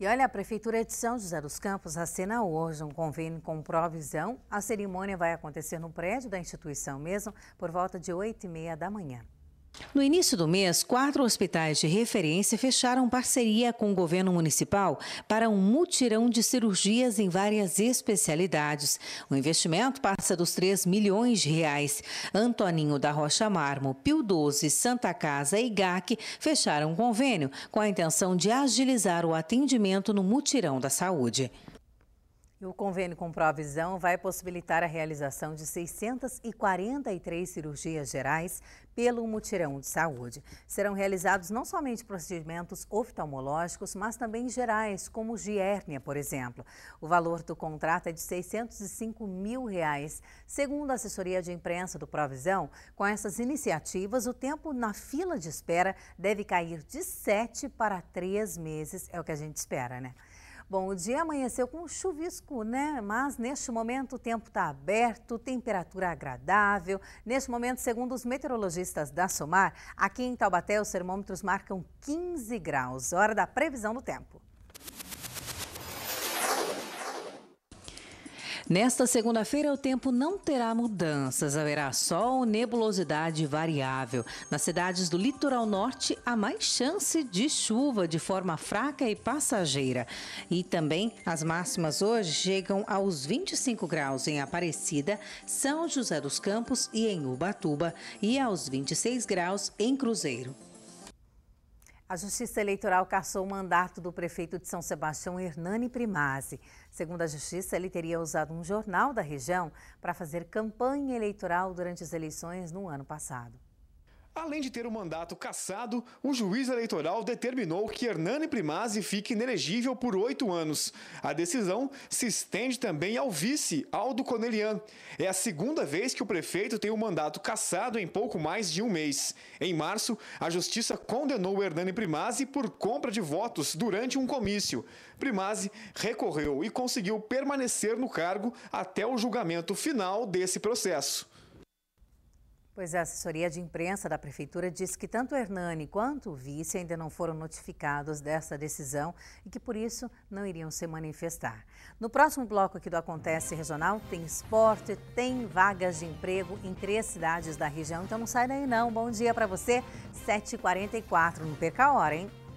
E olha, a Prefeitura de São José dos Campos assina hoje um convênio com Provisão. A cerimônia vai acontecer no prédio da instituição mesmo, por volta de 8 e meia da manhã. No início do mês, quatro hospitais de referência fecharam parceria com o governo municipal para um mutirão de cirurgias em várias especialidades. O investimento passa dos 3 milhões de reais. Antoninho da Rocha Marmo, Pio 12, Santa Casa e GAC fecharam convênio com a intenção de agilizar o atendimento no mutirão da saúde. E o convênio com Provisão vai possibilitar a realização de 643 cirurgias gerais pelo mutirão de saúde. Serão realizados não somente procedimentos oftalmológicos, mas também gerais, como de hérnia, por exemplo. O valor do contrato é de 605 mil reais. Segundo a assessoria de imprensa do Provisão, com essas iniciativas, o tempo na fila de espera deve cair de 7 para 3 meses, é o que a gente espera, né? Bom, o dia amanheceu com chuvisco, né? Mas neste momento o tempo está aberto, temperatura agradável. Neste momento, segundo os meteorologistas da SOMAR, aqui em Taubaté os termômetros marcam 15 graus. Hora da previsão do tempo. Nesta segunda-feira, o tempo não terá mudanças. Haverá sol, nebulosidade variável. Nas cidades do litoral norte, há mais chance de chuva de forma fraca e passageira. E também as máximas hoje chegam aos 25 graus em Aparecida, São José dos Campos e em Ubatuba, e aos 26 graus em Cruzeiro. A Justiça Eleitoral cassou o mandato do prefeito de São Sebastião, Hernani Primazzi. Segundo a Justiça, ele teria usado um jornal da região para fazer campanha eleitoral durante as eleições no ano passado. Além de ter o mandato cassado, o juiz eleitoral determinou que Hernani Primazzi fique inelegível por oito anos. A decisão se estende também ao vice, Aldo Conelian. É a segunda vez que o prefeito tem o mandato cassado em pouco mais de um mês. Em março, a justiça condenou Hernani Primazzi por compra de votos durante um comício. Primazzi recorreu e conseguiu permanecer no cargo até o julgamento final desse processo. Pois é, a assessoria de imprensa da Prefeitura diz que tanto Hernani quanto o vice ainda não foram notificados dessa decisão e que por isso não iriam se manifestar. No próximo bloco aqui do Acontece Regional tem esporte, tem vagas de emprego em três cidades da região, então não sai daí não. Bom dia para você, 7h44, não perca a hora, hein?